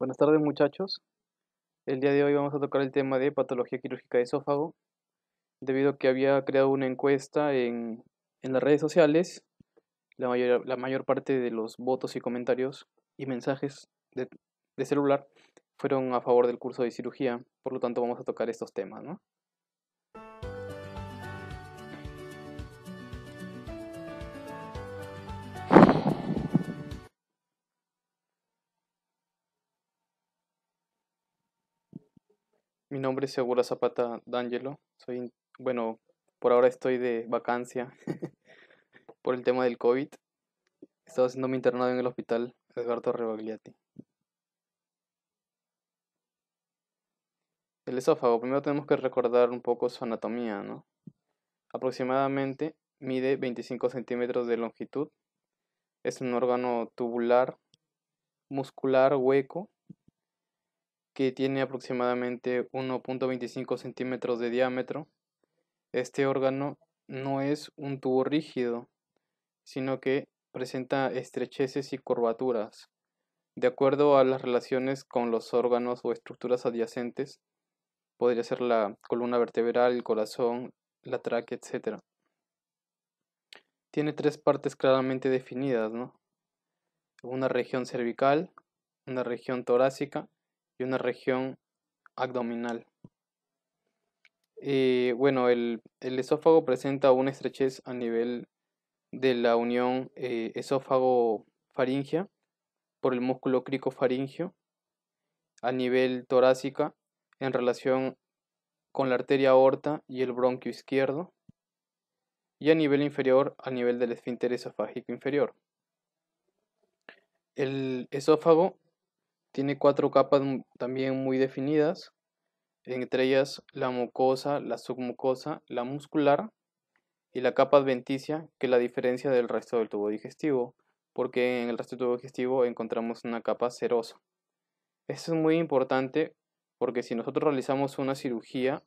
Buenas tardes muchachos. El día de hoy vamos a tocar el tema de patología quirúrgica de esófago, debido a que había creado una encuesta en, las redes sociales. La mayor, la mayor parte de los votos y comentarios y mensajes de, de celular fueron a favor del curso de cirugía, por lo tanto vamos a tocar estos temas, ¿no? Mi nombre es Segura Zapata D'Angelo. Soy, bueno, por ahora estoy de vacancia por el tema del COVID. Estaba haciendo mi internado en el hospital Edgardo Rebagliati. El esófago. Primero tenemos que recordar un poco su anatomía, ¿no? Aproximadamente mide 25 centímetros de longitud. Es un órgano tubular, muscular, hueco que tiene aproximadamente 1.25 centímetros de diámetro. Este órgano no es un tubo rígido, sino que presenta estrecheces y curvaturas. De acuerdo a las relaciones con los órganos o estructuras adyacentes, podría ser la columna vertebral, el corazón, la tráquea, etc. Tiene tres partes claramente definidas, ¿no? Una región cervical, una región torácica y una región abdominal. Eh, bueno, el, esófago presenta una estrechez a nivel de la unión eh, esófago faringia por el músculo cricofaringeo a nivel torácica en relación con la arteria aorta y el bronquio izquierdo y a nivel inferior a nivel del esfínter esofágico inferior. El esófago tiene cuatro capas también muy definidas, entre ellas la mucosa, la submucosa, la muscular y la capa adventicia, que la diferencia del resto del tubo digestivo, porque en el resto del tubo digestivo encontramos una capa serosa. Esto es muy importante porque si nosotros realizamos una cirugía,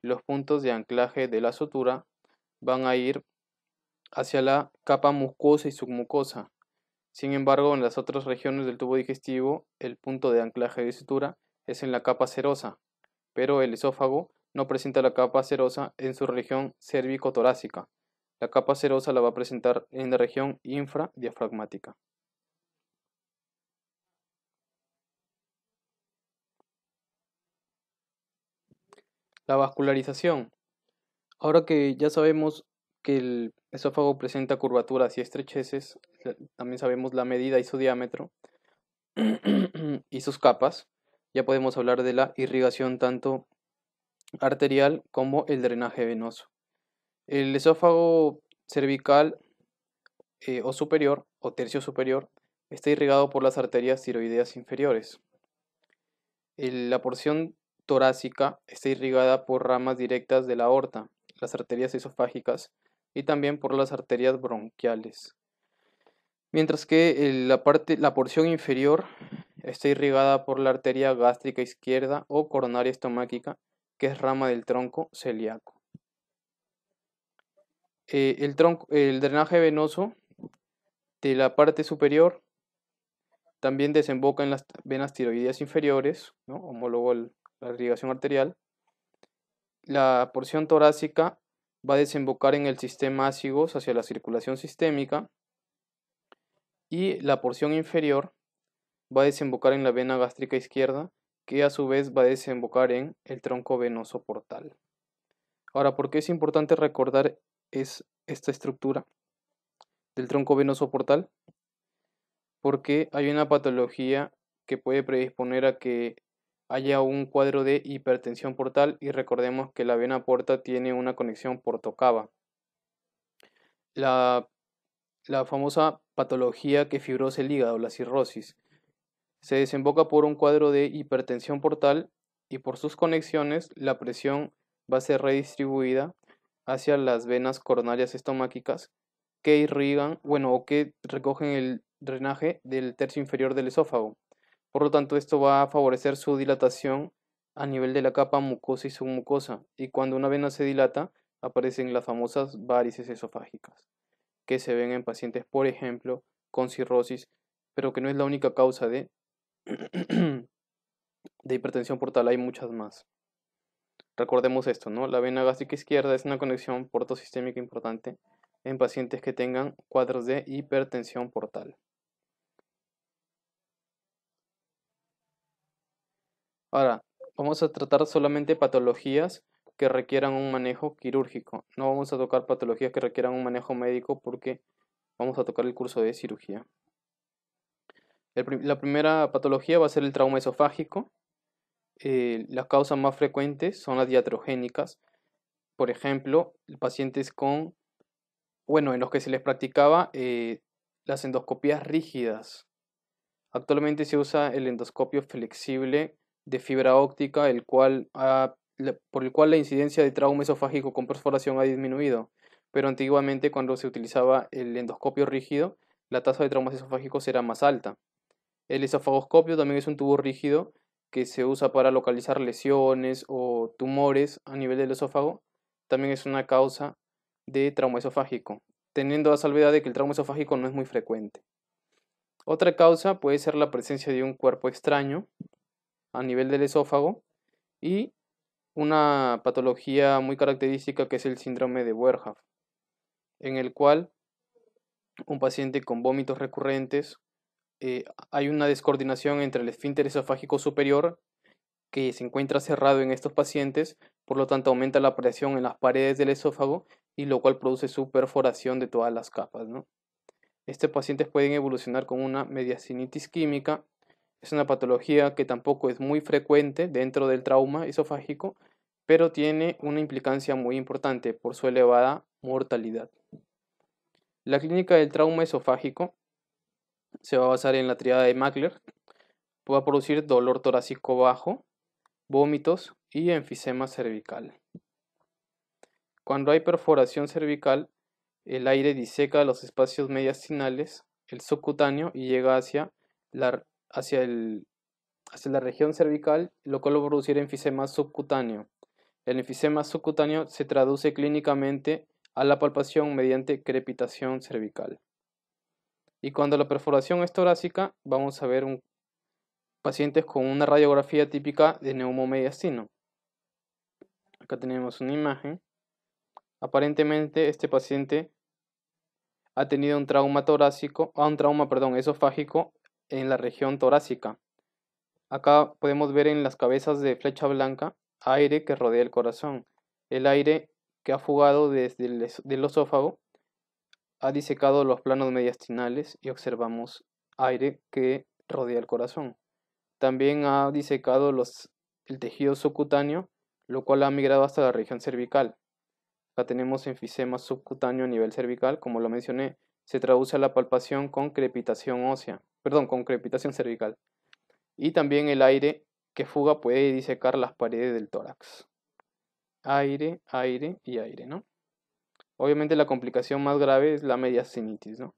los puntos de anclaje de la sutura van a ir hacia la capa mucosa y submucosa, sin embargo, en las otras regiones del tubo digestivo, el punto de anclaje de sutura es en la capa serosa, pero el esófago no presenta la capa serosa en su región cérvico-torácica. La capa serosa la va a presentar en la región infradiafragmática. La vascularización. Ahora que ya sabemos el esófago presenta curvaturas y estrecheces, eh, también sabemos la medida y su diámetro y sus capas, ya podemos hablar de la irrigación tanto arterial como el drenaje venoso. El esófago cervical eh, o superior o tercio superior está irrigado por las arterias tiroideas inferiores. la porción torácica está irrigada por ramas directas de la aorta, las arterias esofágicas, y también por las arterias bronquiales. Mientras que eh, la, parte, la porción inferior está irrigada por la arteria gástrica izquierda o coronaria estomáquica, que es rama del tronco celíaco. Eh, el, tronco, el drenaje venoso de la parte superior también desemboca en las venas tiroideas inferiores, homólogo a la irrigación arterial. La porción torácica va a desembocar en el sistema ácidos hacia la circulación sistémica y la porción inferior va a desembocar en la vena gástrica izquierda que a su vez va a desembocar en el tronco venoso portal. Ahora, ¿por qué es importante recordar es esta estructura del tronco venoso portal? Porque hay una patología que puede predisponer a que haya un cuadro de hipertensión portal y recordemos que la vena porta tiene una conexión portocava. La, la famosa patología que fibrose el hígado, la cirrosis, se desemboca por un cuadro de hipertensión portal y por sus conexiones la presión va a ser redistribuida hacia las venas coronarias estomáquicas que irrigan, bueno, o que recogen el drenaje del tercio inferior del esófago. Por lo tanto, esto va a favorecer su dilatación a nivel de la capa mucosa y submucosa, y cuando una vena se dilata, aparecen las famosas varices esofágicas, que se ven en pacientes, por ejemplo, con cirrosis, pero que no es la única causa de, de hipertensión portal, hay muchas más. Recordemos esto, ¿no? La vena gástrica izquierda es una conexión portosistémica importante en pacientes que tengan cuadros de hipertensión portal. Ahora, vamos a tratar solamente patologías que requieran un manejo quirúrgico. No vamos a tocar patologías que requieran un manejo médico porque vamos a tocar el curso de cirugía. la primera patología va a ser el trauma esofágico. Eh, las causas más frecuentes son las diatrogénicas. Por ejemplo, pacientes con, bueno, en los que se les practicaba eh, las endoscopías rígidas. Actualmente se usa el endoscopio flexible de fibra óptica, el cual por el cual la incidencia de trauma esofágico con perforación ha disminuido, pero antiguamente cuando se utilizaba el endoscopio rígido, la tasa de trauma esofágico era más alta. El esofagoscopio también es un tubo rígido que se usa para localizar lesiones o tumores a nivel del esófago. También es una causa de trauma esofágico, teniendo la salvedad de que el trauma esofágico no es muy frecuente. Otra causa puede ser la presencia de un cuerpo extraño a nivel del esófago y una patología muy característica que es el síndrome de Werhaff en el cual un paciente con vómitos recurrentes eh, hay una descoordinación entre el esfínter esofágico superior que se encuentra cerrado en estos pacientes, por lo tanto aumenta la presión en las paredes del esófago y lo cual produce su perforación de todas las capas. Estos pacientes pueden evolucionar con una mediastinitis química es una patología que tampoco es muy frecuente dentro del trauma esofágico, pero tiene una implicancia muy importante por su elevada mortalidad. La clínica del trauma esofágico se va a basar en la triada de Mackler, va a producir dolor torácico bajo, vómitos y enfisema cervical. Cuando hay perforación cervical, el aire diseca los espacios mediastinales, el subcutáneo y llega hacia la hacia, la región cervical, lo cual va a producir enfisema subcutáneo. El enfisema subcutáneo se traduce clínicamente a la palpación mediante crepitación cervical. Y cuando la perforación es torácica, vamos a ver un, pacientes con una radiografía típica de neumomediastino. Acá tenemos una imagen. Aparentemente este paciente ha tenido un trauma torácico, ah, un trauma, perdón, esofágico en la región torácica. Acá podemos ver en las cabezas de flecha blanca aire que rodea el corazón. El aire que ha fugado desde el esófago ha disecado los planos mediastinales y observamos aire que rodea el corazón. También ha disecado el tejido subcutáneo, lo cual ha migrado hasta la región cervical. Acá tenemos enfisema subcutáneo a nivel cervical, como lo mencioné, se traduce a la palpación con crepitación ósea perdón, con crepitación cervical. Y también el aire que fuga puede disecar las paredes del tórax. Aire, aire y aire, ¿no? Obviamente la complicación más grave es la mediastinitis, ¿no?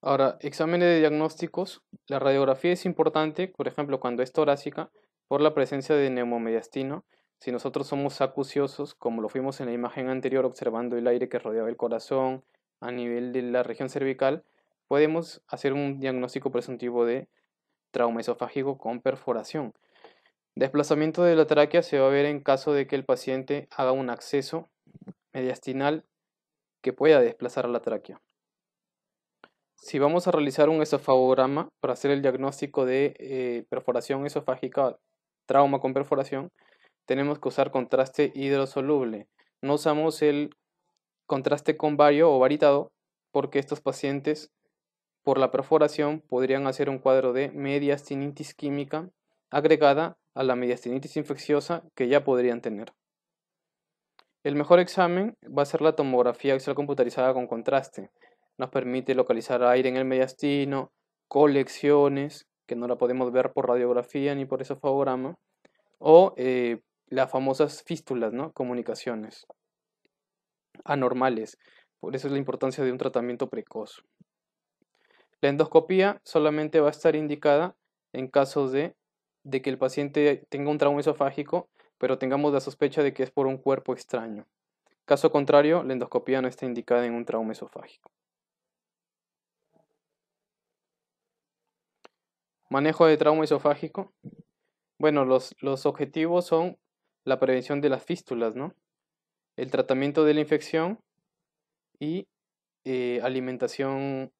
Ahora, exámenes de diagnósticos. La radiografía es importante, por ejemplo, cuando es torácica, por la presencia de neumomediastino. Si nosotros somos acuciosos, como lo fuimos en la imagen anterior, observando el aire que rodeaba el corazón, a nivel de la región cervical, podemos hacer un diagnóstico presuntivo de trauma esofágico con perforación. Desplazamiento de la tráquea se va a ver en caso de que el paciente haga un acceso mediastinal que pueda desplazar a la tráquea. Si vamos a realizar un esofagograma para hacer el diagnóstico de eh, perforación esofágica, trauma con perforación, tenemos que usar contraste hidrosoluble. No usamos el contraste con vario o varitado, porque estos pacientes por la perforación podrían hacer un cuadro de mediastinitis química agregada a la mediastinitis infecciosa que ya podrían tener. El mejor examen va a ser la tomografía axial computarizada con contraste. Nos permite localizar aire en el mediastino, colecciones, que no la podemos ver por radiografía ni por esofagograma, o eh, las famosas fístulas, ¿no? comunicaciones anormales. Por eso es la importancia de un tratamiento precoz. La endoscopía solamente va a estar indicada en casos de, que el paciente tenga un trauma esofágico, pero tengamos la sospecha de que es por un cuerpo extraño. Caso contrario, la endoscopía no está indicada en un trauma esofágico. Manejo de trauma esofágico. Bueno, los, los objetivos son la prevención de las fístulas, ¿no? el tratamiento de la infección y eh, alimentación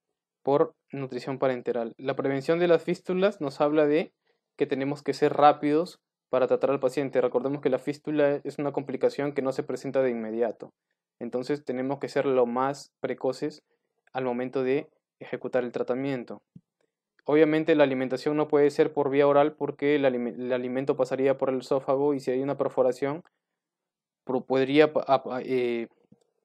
por nutrición parenteral. La prevención de las fístulas nos habla de que tenemos que ser rápidos para tratar al paciente. Recordemos que la fístula es una complicación que no se presenta de inmediato. Entonces tenemos que ser lo más precoces al momento de ejecutar el tratamiento. Obviamente la alimentación no puede ser por vía oral porque el, alimento pasaría por el esófago y si hay una perforación podría eh,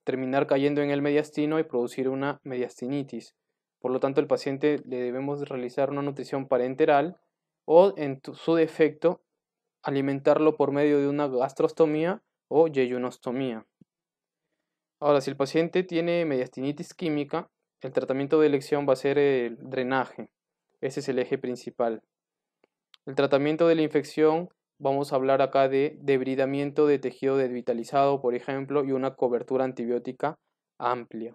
terminar cayendo en el mediastino y producir una mediastinitis. Por lo tanto, al paciente le debemos realizar una nutrición parenteral o, en su defecto, alimentarlo por medio de una gastrostomía o yeyunostomía. Ahora, si el paciente tiene mediastinitis química, el tratamiento de elección va a ser el drenaje. Ese es el eje principal. El tratamiento de la infección Vamos a hablar acá de debridamiento de tejido desvitalizado, por ejemplo, y una cobertura antibiótica amplia.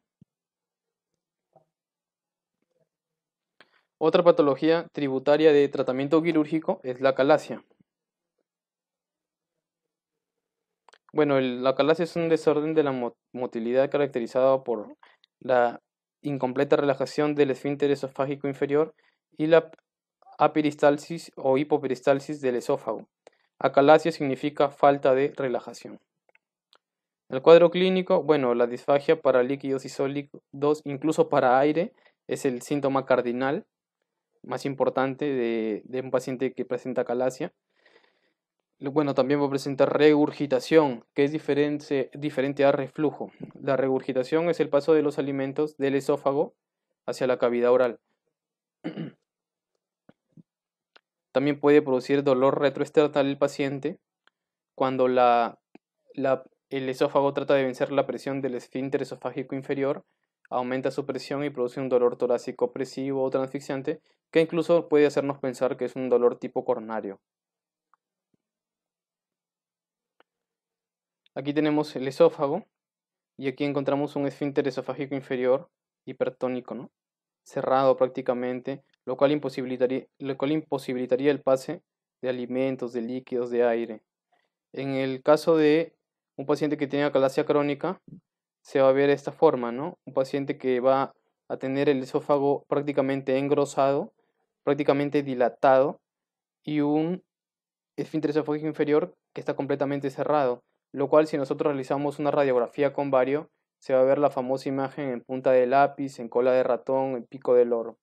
Otra patología tributaria de tratamiento quirúrgico es la calasia. Bueno, la calasia es un desorden de la motilidad caracterizado por la incompleta relajación del esfínter esofágico inferior y la apiristalsis o hipoperistalsis del esófago. Acalasia significa falta de relajación. El cuadro clínico, bueno, la disfagia para líquidos y sólidos, incluso para aire, es el síntoma cardinal más importante de, un paciente que presenta calasia. Bueno, también va a presentar regurgitación, que es diferente, diferente a reflujo. La regurgitación es el paso de los alimentos del esófago hacia la cavidad oral. También puede producir dolor retroesternal el paciente cuando el esófago trata de vencer la presión del esfínter esofágico inferior, aumenta su presión y produce un dolor torácico opresivo o transfixiante que incluso puede hacernos pensar que es un dolor tipo coronario. Aquí tenemos el esófago y aquí encontramos un esfínter esofágico inferior hipertónico, cerrado prácticamente, lo cual imposibilitaría, lo cual imposibilitaría el pase de alimentos, de líquidos, de aire. En el caso de un paciente que tiene acalasia crónica, se va a ver de esta forma, ¿no? Un paciente que va a tener el esófago prácticamente engrosado, prácticamente dilatado, y un esfínter esofágico inferior que está completamente cerrado, lo cual si nosotros realizamos una radiografía con vario, se va a ver la famosa imagen en punta de lápiz, en cola de ratón, en pico de loro.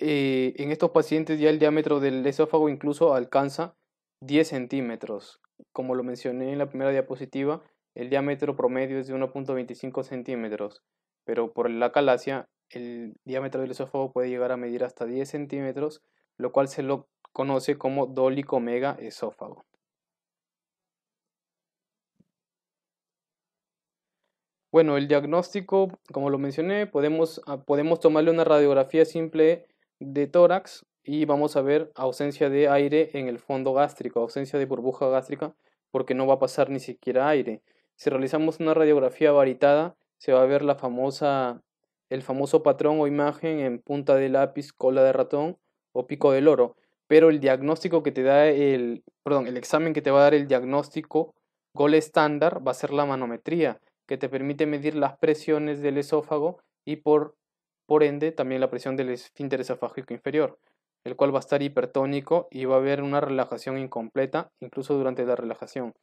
Eh, en estos pacientes ya el diámetro del esófago incluso alcanza 10 centímetros. Como lo mencioné en la primera diapositiva, el diámetro promedio es de 1.25 centímetros, pero por la calasia el diámetro del esófago puede llegar a medir hasta 10 centímetros, lo cual se lo conoce como dólico mega esófago. Bueno, el diagnóstico, como lo mencioné, podemos ah, tomarle una radiografía simple de tórax y vamos a ver ausencia de aire en el fondo gástrico, ausencia de burbuja gástrica porque no va a pasar ni siquiera aire. Si realizamos una radiografía varitada, se va a ver la famosa, el famoso patrón o imagen en punta de lápiz, cola de ratón o pico de loro, Pero el diagnóstico que te da el, perdón, el examen que te va a dar el diagnóstico gol estándar va a ser la manometría, que te permite medir las presiones del esófago y por por ende también la presión del esfínter esofágico inferior, el cual va a estar hipertónico y va a haber una relajación incompleta incluso durante la relajación.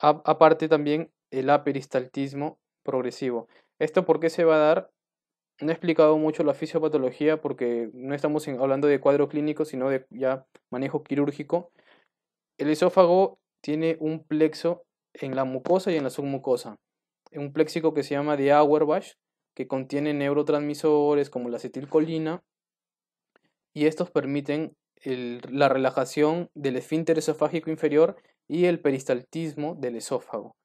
aparte también el aperistaltismo progresivo. ¿Esto por qué se va a dar? No he explicado mucho la fisiopatología porque no estamos hablando de cuadro clínico, sino de ya manejo quirúrgico. El esófago tiene un plexo en la mucosa y en la submucosa. Un plexico que se llama de Auerbach, que contienen neurotransmisores como la acetilcolina y estos permiten la relajación del esfínter esofágico inferior y el peristaltismo del esófago.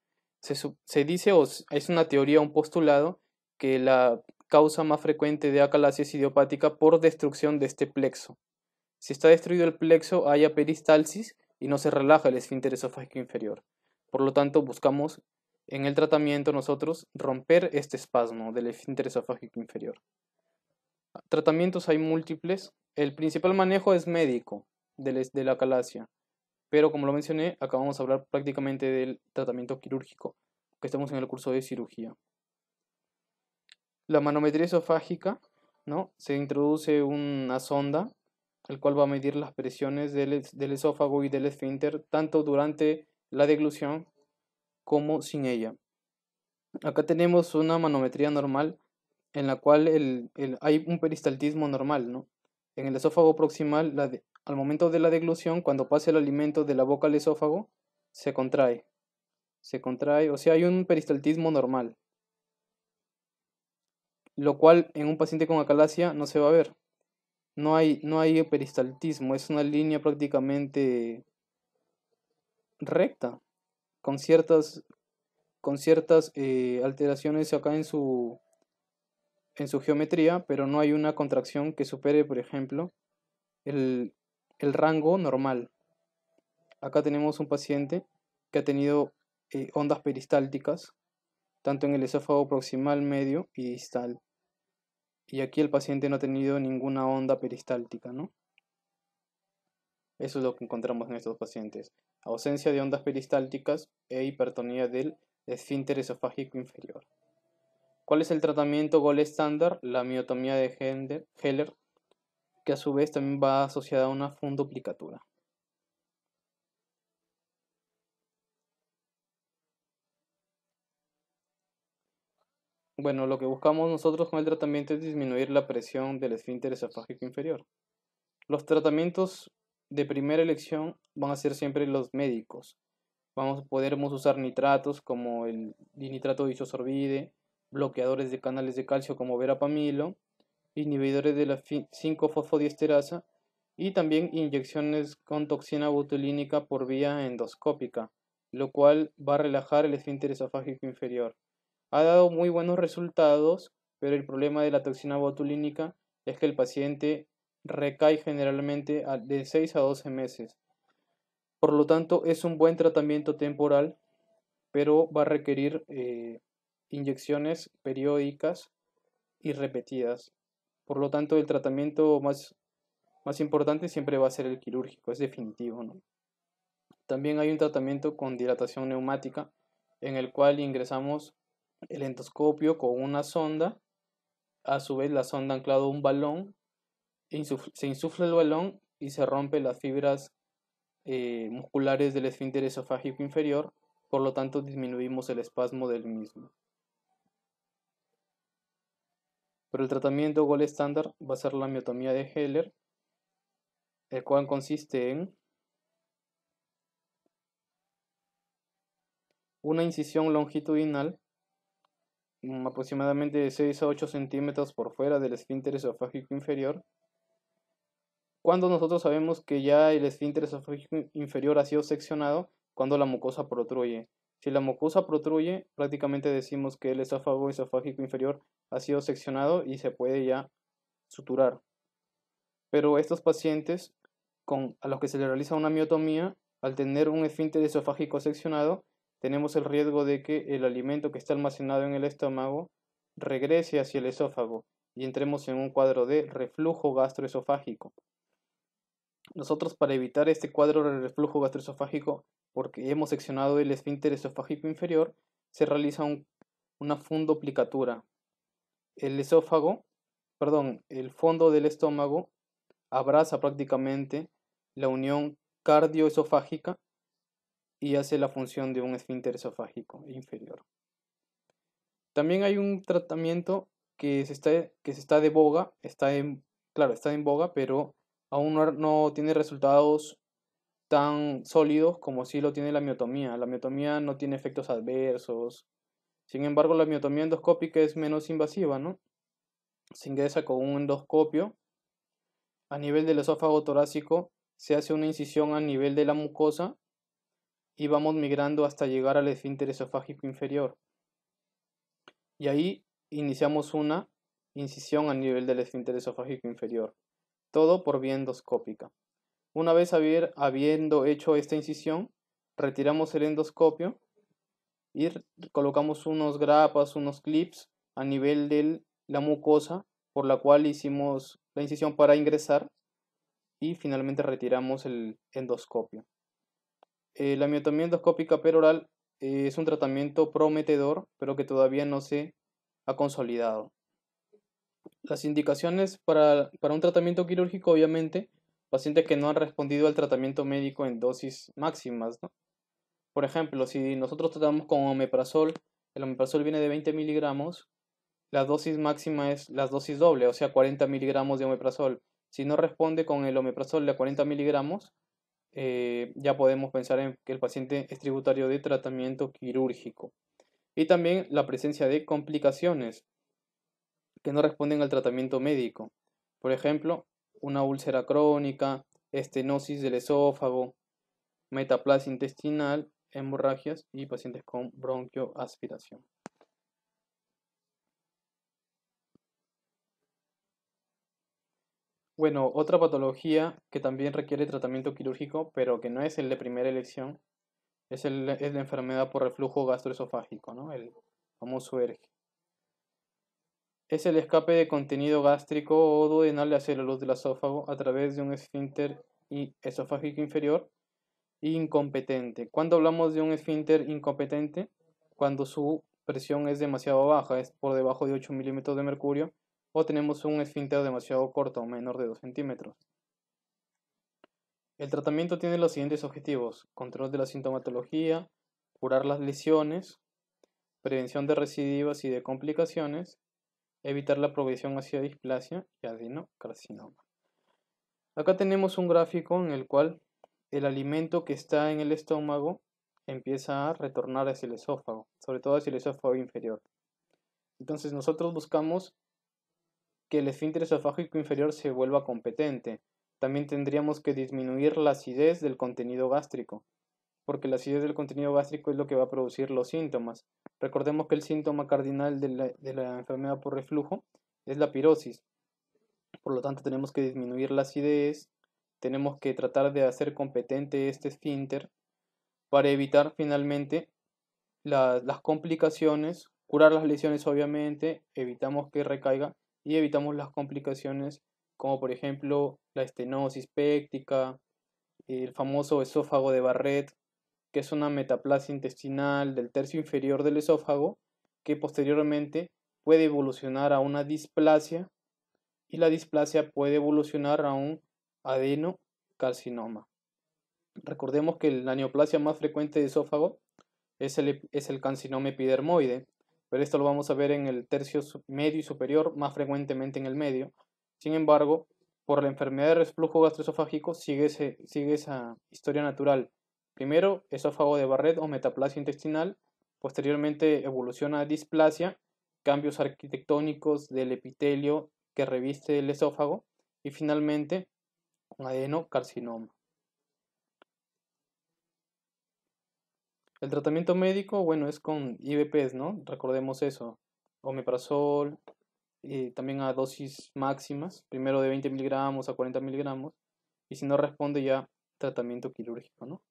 Se, dice, o es una teoría, un postulado, que la causa más frecuente de acalasia es idiopática por destrucción de este plexo. Si está destruido el plexo, haya peristalsis y no se relaja el esfínter esofágico inferior. Por lo tanto, buscamos en el tratamiento nosotros romper este espasmo del esfínter esofágico inferior. Tratamientos hay múltiples. El principal manejo es médico de la calasia, pero como lo mencioné, acabamos de hablar prácticamente del tratamiento quirúrgico, que estamos en el curso de cirugía. La manometría esofágica, ¿no? Se introduce una sonda, el cual va a medir las presiones del, del esófago y del esfínter, tanto durante la deglución como sin ella. Acá tenemos una manometría normal en la cual hay un peristaltismo normal, En el esófago proximal, al momento de la deglución, cuando pasa el alimento de la boca al esófago, se contrae. Se contrae, o sea, hay un peristaltismo normal. Lo cual en un paciente con acalacia no se va a ver. No hay, no hay peristaltismo, es una línea prácticamente recta con ciertas, con ciertas eh, alteraciones acá en su, en su geometría, pero no hay una contracción que supere, por ejemplo, el, rango normal. Acá tenemos un paciente que ha tenido eh, ondas peristálticas, tanto en el esófago proximal, medio y distal. Y aquí el paciente no ha tenido ninguna onda peristáltica, ¿no? Eso es lo que encontramos en estos pacientes. Ausencia de ondas peristálticas e hipertonía del esfínter esofágico inferior. ¿Cuál es el tratamiento gol estándar? La miotomía de Heller, que a su vez también va asociada a una funduplicatura. Bueno, lo que buscamos nosotros con el tratamiento es disminuir la presión del esfínter esofágico inferior. Los tratamientos de primera elección van a ser siempre los médicos. Vamos, podremos usar nitratos como el dinitrato de isosorbide, bloqueadores de canales de calcio como verapamilo, inhibidores de la 5-fosfodiesterasa y también inyecciones con toxina botulínica por vía endoscópica, lo cual va a relajar el esfínter esofágico inferior. Ha dado muy buenos resultados, pero el problema de la toxina botulínica es que el paciente recae generalmente de 6 a 12 meses. Por lo tanto, es un buen tratamiento temporal, pero va a requerir eh, inyecciones periódicas y repetidas. Por lo tanto, el tratamiento más, importante siempre va a ser el quirúrgico, es definitivo. También hay un tratamiento con dilatación neumática, en el cual ingresamos el endoscopio con una sonda, a su vez la sonda anclado a un balón se insufla el balón y se rompe las fibras eh, musculares del esfínter esofágico inferior, por lo tanto disminuimos el espasmo del mismo. Pero el tratamiento gol estándar va a ser la miotomía de Heller, el cual consiste en una incisión longitudinal aproximadamente de 6 a 8 centímetros por fuera del esfínter esofágico inferior cuando nosotros sabemos que ya el esfínter esofágico inferior ha sido seccionado, cuando la mucosa protruye. Si la mucosa protruye, prácticamente decimos que el esófago esofágico inferior ha sido seccionado y se puede ya suturar. Pero estos pacientes a los que se le realiza una miotomía, al tener un esfínter esofágico seccionado, tenemos el riesgo de que el alimento que está almacenado en el estómago regrese hacia el esófago y entremos en un cuadro de reflujo gastroesofágico. Nosotros para evitar este cuadro de reflujo gastroesofágico, porque hemos seccionado el esfínter esofágico inferior, se realiza una fundoplicatura. El esófago, perdón, el fondo del estómago abraza prácticamente la unión cardioesofágica y hace la función de un esfínter esofágico inferior. También hay un tratamiento que se está, que se está de boga, está en, claro, está en boga, pero aún no, tiene resultados tan sólidos como si lo tiene la miotomía. La miotomía no tiene efectos adversos. Sin embargo, la miotomía endoscópica es menos invasiva, ¿no? Se ingresa con un endoscopio. A nivel del esófago torácico se hace una incisión a nivel de la mucosa y vamos migrando hasta llegar al esfínter esofágico inferior. Y ahí iniciamos una incisión a nivel del esfínter esofágico inferior todo por vía endoscópica. Una vez haber, habiendo hecho esta incisión, retiramos el endoscopio y colocamos unos grapas, unos clips a nivel de la mucosa por la cual hicimos la incisión para ingresar y finalmente retiramos el endoscopio. Eh, la miotomía endoscópica peroral eh, es un tratamiento prometedor, pero que todavía no se ha consolidado. Las indicaciones para, un tratamiento quirúrgico, obviamente, pacientes que no han respondido al tratamiento médico en dosis máximas. Por ejemplo, si nosotros tratamos con omeprazol, el omeprazol viene de 20 miligramos, la dosis máxima es la dosis doble, o sea, 40 miligramos de omeprazol. Si no responde con el omeprazol de 40 miligramos, eh, ya podemos pensar en que el paciente es tributario de tratamiento quirúrgico. Y también la presencia de complicaciones que no responden al tratamiento médico. Por ejemplo, una úlcera crónica, estenosis del esófago, metaplasia intestinal, hemorragias y pacientes con bronquioaspiración. Bueno, otra patología que también requiere tratamiento quirúrgico, pero que no es el de primera elección, es, la enfermedad por reflujo gastroesofágico, ¿no? el famoso ERG. Es el escape de contenido gástrico o duodenal hacia la luz del esófago a través de un esfínter esofágico inferior incompetente. Cuando hablamos de un esfínter incompetente, cuando su presión es demasiado baja, es por debajo de 8 milímetros de mercurio, o tenemos un esfínter demasiado corto, menor de 2 centímetros. El tratamiento tiene los siguientes objetivos: control de la sintomatología, curar las lesiones, prevención de recidivas y de complicaciones, evitar la progresión hacia displasia y adenocarcinoma. Acá tenemos un gráfico en el cual el alimento que está en el estómago empieza a retornar hacia el esófago, sobre todo hacia el esófago inferior. Entonces nosotros buscamos que el esfínter esofágico inferior se vuelva competente. También tendríamos que disminuir la acidez del contenido gástrico porque la acidez del contenido gástrico es lo que va a producir los síntomas. Recordemos que el síntoma cardinal de la, enfermedad por reflujo es la pirosis. Por lo tanto, tenemos que disminuir la acidez, tenemos que tratar de hacer competente este esfínter para evitar finalmente las complicaciones, curar las lesiones obviamente, evitamos que recaiga y evitamos las complicaciones como por ejemplo la estenosis péptica, el famoso esófago de Barrett, que es una metaplasia intestinal del tercio inferior del esófago, que posteriormente puede evolucionar a una displasia y la displasia puede evolucionar a un adenocarcinoma. Recordemos que la neoplasia más frecuente de esófago es el, es carcinoma epidermoide, pero esto lo vamos a ver en el tercio medio y superior, más frecuentemente en el medio. Sin embargo, por la enfermedad de reflujo gastroesofágico sigue esa historia natural Primero, esófago de Barrett o metaplasia intestinal, posteriormente evoluciona a displasia, cambios arquitectónicos del epitelio que reviste el esófago y finalmente adenocarcinoma. El tratamiento médico, bueno, es con IBPs, ¿no? Recordemos eso. Omeprazol, y eh, también a dosis máximas, primero de 20 miligramos a 40 miligramos, y si no responde ya tratamiento quirúrgico, ¿no?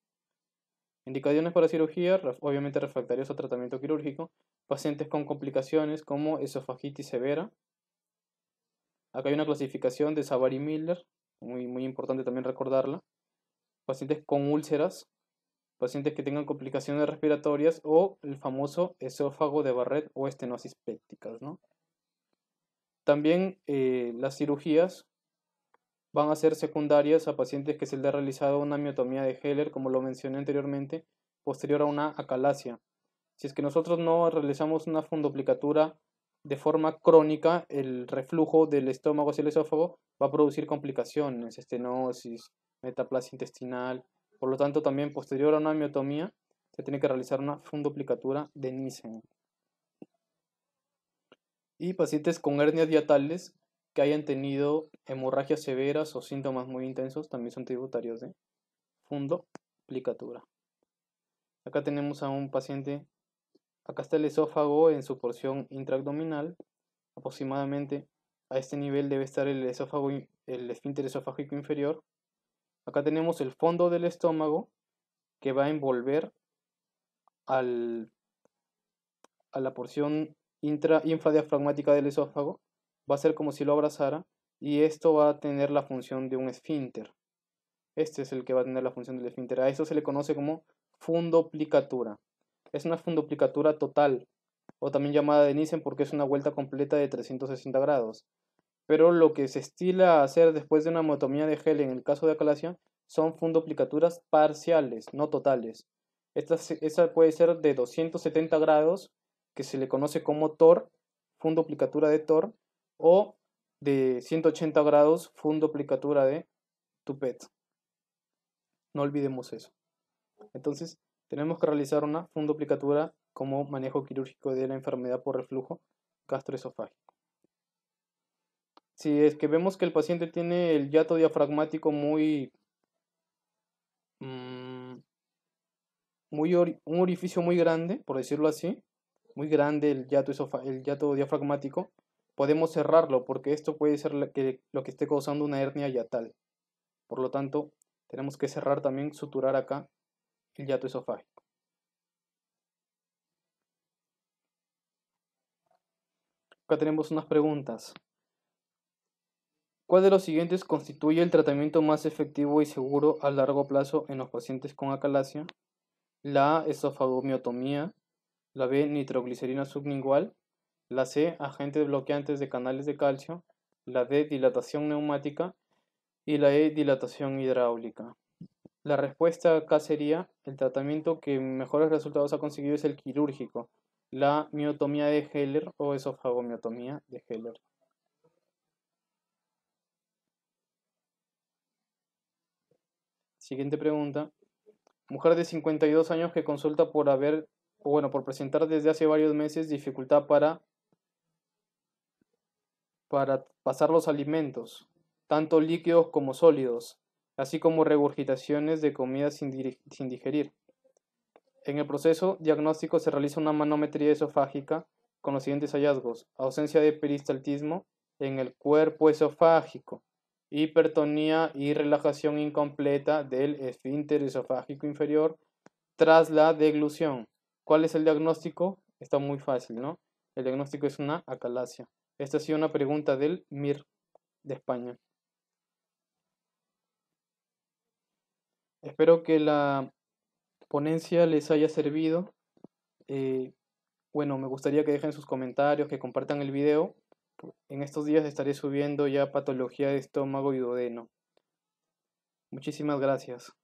Indicaciones para cirugía, obviamente refractarios a tratamiento quirúrgico, pacientes con complicaciones como esofagitis severa. Acá hay una clasificación de Savary Miller, muy, muy importante también recordarla. Pacientes con úlceras, pacientes que tengan complicaciones respiratorias o el famoso esófago de Barrett o estenosis pépticas. También eh, las cirugías van a ser secundarias a pacientes que se le ha realizado una miotomía de Heller, como lo mencioné anteriormente, posterior a una acalasia. Si es que nosotros no realizamos una fundoplicatura de forma crónica, el reflujo del estómago hacia el esófago va a producir complicaciones, estenosis, metaplasia intestinal. Por lo tanto, también posterior a una miotomía, se tiene que realizar una fundoplicatura de Nissen. Y pacientes con hernias diatales que hayan tenido hemorragias severas o síntomas muy intensos también son tributarios de plicatura. Acá tenemos a un paciente, acá está el esófago en su porción intraabdominal, aproximadamente a este nivel debe estar el esófago, el esfínter esofágico inferior. Acá tenemos el fondo del estómago que va a envolver al, a la porción intra, infradiafragmática del esófago va a ser como si lo abrazara y esto va a tener la función de un esfínter. Este es el que va a tener la función del esfínter. A esto se le conoce como fundoplicatura. Es una fundoplicatura total, o también llamada de Nissen porque es una vuelta completa de 360 grados. Pero lo que se estila a hacer después de una motomía de gel, en el caso de acalacia son fundoplicaturas parciales, no totales. Esta, esa puede ser de 270 grados, que se le conoce como TOR, funduplicatura de TOR, o de 180 grados fundoplicatura de tu e No olvidemos eso. Entonces, tenemos que realizar una funduplicatura como manejo quirúrgico de la enfermedad por reflujo gastroesofágico. Si es que vemos que el paciente tiene el yato diafragmático muy mm, muy un orificio muy grande, por decirlo así, muy grande el el yato diafragmático, podemos cerrarlo porque esto puede ser lo que, esté causando una hernia yatal. Por lo tanto, tenemos que cerrar también, suturar acá el yato esofágico. Acá tenemos unas preguntas. ¿Cuál de los siguientes constituye el tratamiento más efectivo y seguro a largo plazo en los pacientes con acalacia? La A, esofagomiotomía. La B, nitroglicerina sublingual la C, agentes bloqueantes de canales de calcio, la D, dilatación neumática y la E, dilatación hidráulica. La respuesta acá sería, el tratamiento que mejores resultados ha conseguido es el quirúrgico, la miotomía de Heller o esofagomiotomía de Heller. Siguiente pregunta. Mujer de 52 años que consulta por haber, bueno, por presentar desde hace varios meses dificultad para para pasar los alimentos, tanto líquidos como sólidos, así como regurgitaciones de comida sin, digerir. En el proceso diagnóstico se realiza una manometría esofágica con los siguientes hallazgos: ausencia de peristaltismo en el cuerpo esofágico, hipertonía y relajación incompleta del esfínter esofágico inferior tras la deglución. ¿Cuál es el diagnóstico? Está muy fácil, ¿no? El diagnóstico es una acalasia. Esta ha sido una pregunta del MIR de España. Espero que la ponencia les haya servido. Eh, bueno, me gustaría que dejen sus comentarios, que compartan el video. En estos días estaré subiendo ya patología de estómago y duodeno. Muchísimas gracias.